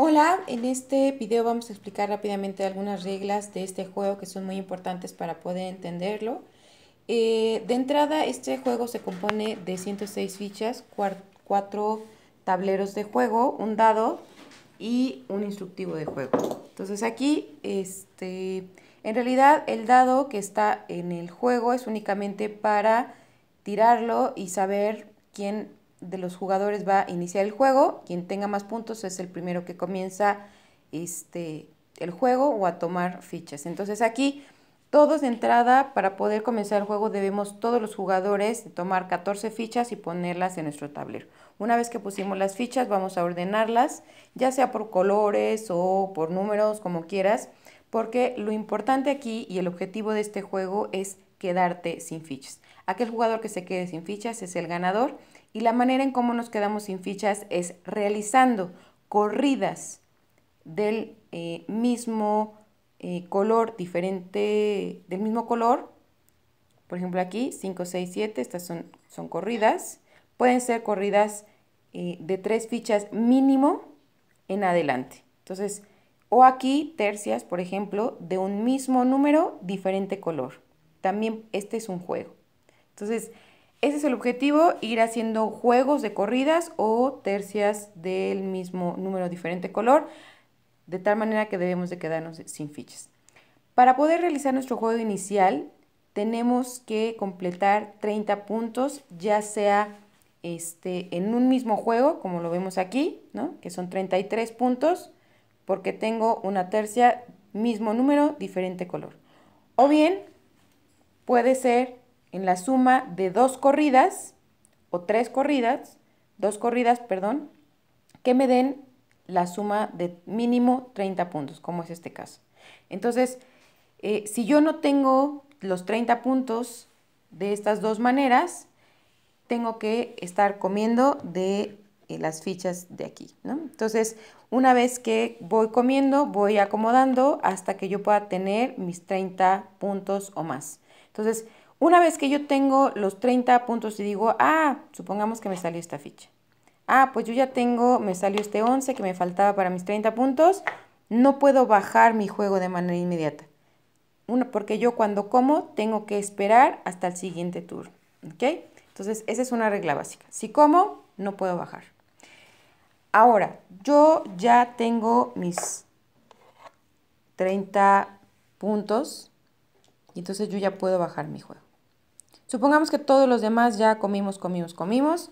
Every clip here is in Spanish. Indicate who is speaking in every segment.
Speaker 1: Hola, en este video vamos a explicar rápidamente algunas reglas de este juego que son muy importantes para poder entenderlo. Eh, de entrada, este juego se compone de 106 fichas, 4 tableros de juego, un dado y un instructivo de juego. Entonces aquí, este, en realidad el dado que está en el juego es únicamente para tirarlo y saber quién de los jugadores va a iniciar el juego, quien tenga más puntos es el primero que comienza este, el juego o a tomar fichas. Entonces aquí todos de entrada, para poder comenzar el juego debemos todos los jugadores tomar 14 fichas y ponerlas en nuestro tablero. Una vez que pusimos las fichas vamos a ordenarlas, ya sea por colores o por números, como quieras, porque lo importante aquí y el objetivo de este juego es quedarte sin fichas. Aquel jugador que se quede sin fichas es el ganador y la manera en cómo nos quedamos sin fichas es realizando corridas del eh, mismo eh, color, diferente, del mismo color. Por ejemplo aquí, 5, 6, 7, estas son, son corridas. Pueden ser corridas eh, de tres fichas mínimo en adelante. Entonces, o aquí tercias, por ejemplo, de un mismo número, diferente color. También este es un juego. Entonces, ese es el objetivo, ir haciendo juegos de corridas o tercias del mismo número diferente color, de tal manera que debemos de quedarnos sin fichas. Para poder realizar nuestro juego inicial, tenemos que completar 30 puntos, ya sea este, en un mismo juego, como lo vemos aquí, que son 33 puntos, porque tengo una tercia, mismo número, diferente color. O bien, puede ser en la suma de dos corridas o tres corridas, dos corridas, perdón, que me den la suma de mínimo 30 puntos, como es este caso. Entonces, eh, si yo no tengo los 30 puntos de estas dos maneras, tengo que estar comiendo de eh, las fichas de aquí. Entonces, una vez que voy comiendo, voy acomodando hasta que yo pueda tener mis 30 puntos o más. Entonces, una vez que yo tengo los 30 puntos y digo, ah, supongamos que me salió esta ficha. Ah, pues yo ya tengo, me salió este 11 que me faltaba para mis 30 puntos. No puedo bajar mi juego de manera inmediata. Uno, porque yo cuando como tengo que esperar hasta el siguiente turno. ¿Ok? Entonces, esa es una regla básica. Si como, no puedo bajar. Ahora, yo ya tengo mis 30 puntos. Y entonces yo ya puedo bajar mi juego. Supongamos que todos los demás ya comimos, comimos, comimos,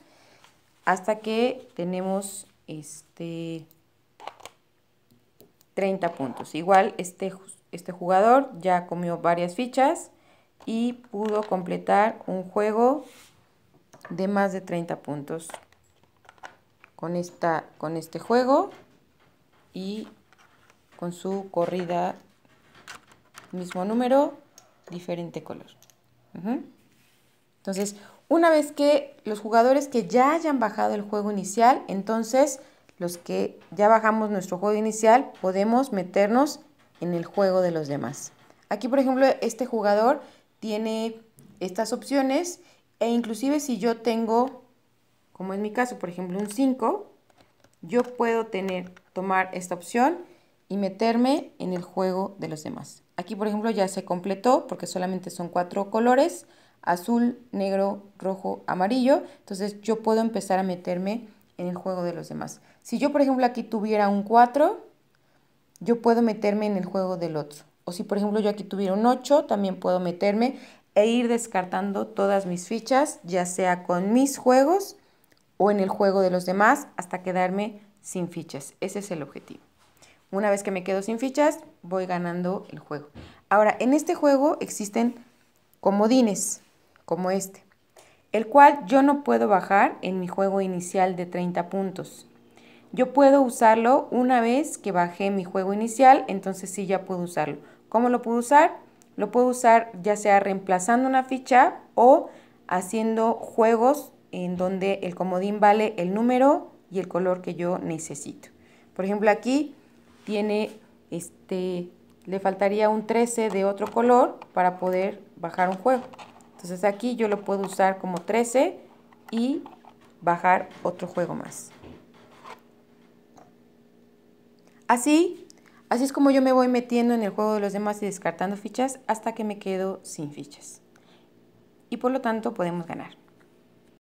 Speaker 1: hasta que tenemos este 30 puntos. Igual este, este jugador ya comió varias fichas y pudo completar un juego de más de 30 puntos con, esta, con este juego y con su corrida mismo número, diferente color. Ajá. Entonces, una vez que los jugadores que ya hayan bajado el juego inicial, entonces los que ya bajamos nuestro juego inicial, podemos meternos en el juego de los demás. Aquí, por ejemplo, este jugador tiene estas opciones e inclusive si yo tengo, como en mi caso, por ejemplo, un 5, yo puedo tener, tomar esta opción y meterme en el juego de los demás. Aquí, por ejemplo, ya se completó porque solamente son cuatro colores azul, negro, rojo, amarillo. Entonces yo puedo empezar a meterme en el juego de los demás. Si yo, por ejemplo, aquí tuviera un 4, yo puedo meterme en el juego del otro. O si, por ejemplo, yo aquí tuviera un 8, también puedo meterme e ir descartando todas mis fichas, ya sea con mis juegos o en el juego de los demás, hasta quedarme sin fichas. Ese es el objetivo. Una vez que me quedo sin fichas, voy ganando el juego. Ahora, en este juego existen comodines como este, el cual yo no puedo bajar en mi juego inicial de 30 puntos. Yo puedo usarlo una vez que bajé mi juego inicial, entonces sí ya puedo usarlo. ¿Cómo lo puedo usar? Lo puedo usar ya sea reemplazando una ficha o haciendo juegos en donde el comodín vale el número y el color que yo necesito. Por ejemplo, aquí tiene este le faltaría un 13 de otro color para poder bajar un juego. Entonces aquí yo lo puedo usar como 13 y bajar otro juego más. Así, así es como yo me voy metiendo en el juego de los demás y descartando fichas hasta que me quedo sin fichas. Y por lo tanto podemos ganar.